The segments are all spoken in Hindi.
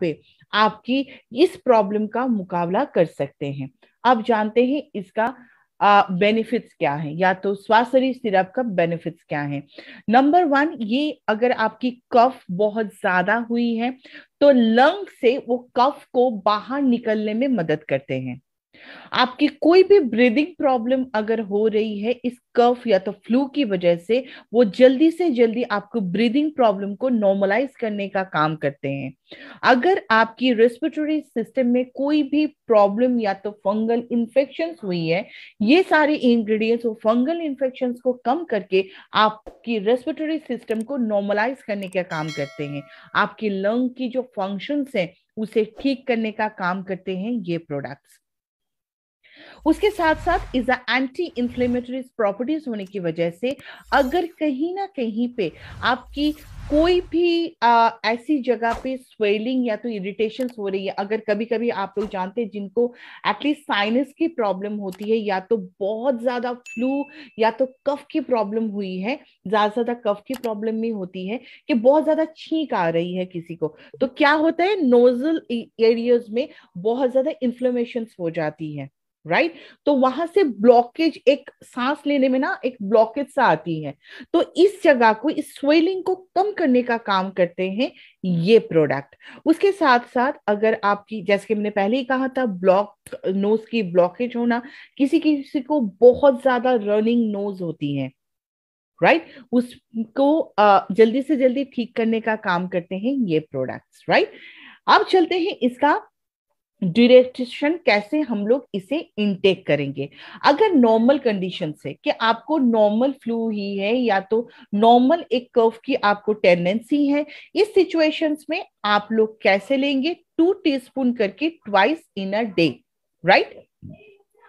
पे आपकी इस प्रॉब्लम का मुकाबला कर सकते हैं आप जानते हैं इसका बेनिफिट्स क्या है या तो स्वास्थ्य सिरप का बेनिफिट्स क्या है नंबर वन ये अगर आपकी कफ बहुत ज्यादा हुई है तो लंग से वो कफ को बाहर निकलने में मदद करते हैं आपकी कोई भी ब्रीदिंग प्रॉब्लम अगर हो रही है इस कफ या तो फ्लू की वजह से वो जल्दी से जल्दी आपको ब्रीदिंग प्रॉब्लम को नॉर्मलाइज करने का काम करते हैं अगर आपकी रेस्पिरेटरी सिस्टम में कोई भी प्रॉब्लम या तो फंगल इन्फेक्शन हुई है ये सारे इंग्रेडिएंट्स वो फंगल इन्फेक्शन को कम करके आपकी रेस्पिरेटरी सिस्टम को नॉर्मलाइज करने का काम करते हैं आपकी लंग की जो फंक्शंस हैं उसे ठीक करने का काम करते हैं ये प्रोडक्ट्स उसके साथ साथ इज एंटी इंफ्लेमेटरी प्रॉपर्टीज होने की वजह से अगर कहीं ना कहीं पे आपकी कोई भी आ, ऐसी जगह पे स्वेलिंग या तो इरिटेशन हो रही है अगर कभी कभी आप लोग जानते हैं जिनको एटलीस्ट साइनस की प्रॉब्लम होती है या तो बहुत ज्यादा फ्लू या तो कफ की प्रॉब्लम हुई है ज्यादा ज्यादा कफ की प्रॉब्लम भी होती है कि बहुत ज्यादा छींक आ रही है किसी को तो क्या होता है नोजल एरियाज में बहुत ज्यादा इन्फ्लोमेशन हो जाती है राइट right? तो वहां से ब्लॉकेज एक सांस लेने में ना एक ब्लॉकेज सा आती है तो इस जगह को इस स्वेलिंग को कम करने का काम करते हैं ये प्रोडक्ट उसके साथ साथ अगर आपकी जैसे कि मैंने पहले ही कहा था ब्लॉक नोज की ब्लॉकेज होना किसी किसी को बहुत ज्यादा रनिंग नोज होती है राइट right? उसको जल्दी से जल्दी ठीक करने का काम करते हैं ये प्रोडक्ट्स राइट right? अब चलते हैं इसका ड्यूरेशन कैसे हम लोग इसे इनटेक करेंगे अगर नॉर्मल कंडीशन से कि आपको नॉर्मल फ्लू ही है या तो नॉर्मल एक कर्व की आपको टेंडेंसी है इस सिचुएशंस में आप लोग कैसे लेंगे टू टीस्पून करके twice in a day right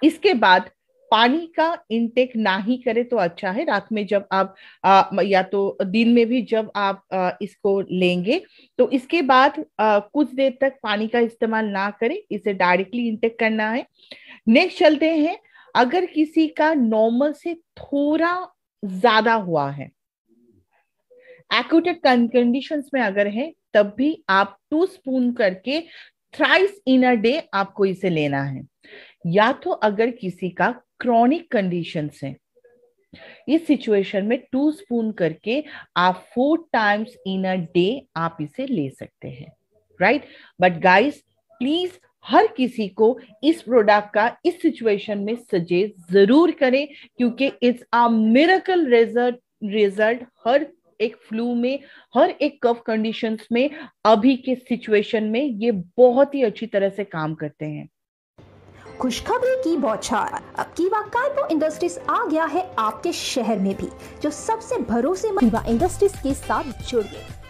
इसके बाद पानी का इनटेक ना ही करे तो अच्छा है रात में जब आप आ, या तो दिन में भी जब आप आ, इसको लेंगे तो इसके बाद आ, कुछ देर तक पानी का इस्तेमाल ना करें इसे डायरेक्टली इनटेक करना है नेक्स्ट चलते हैं अगर किसी का नॉर्मल से थोड़ा ज्यादा हुआ है एक्यूटेड कंडीशन में अगर है तब भी आप टू स्पून करके थ्राइस इन अ डे आपको इसे लेना है या तो अगर किसी का क्रॉनिक कंडीशन है इस सिचुएशन में टू स्पून करके आप four times in a day आप इसे ले सकते हैं राइट बट गाइस प्लीज हर किसी को इस प्रोडक्ट का इस सिचुएशन में सजेस्ट जरूर करें क्योंकि it's a miracle result result हर एक फ्लू में हर एक कफ कंडीशंस में अभी के सिचुएशन में ये बहुत ही अच्छी तरह से काम करते हैं खुशखबरी की बौछार अब कीवा कार्पो इंडस्ट्रीज आ गया है आपके शहर में भी जो सबसे भरोसेमंद कीवा इंडस्ट्रीज के साथ जुड़ गए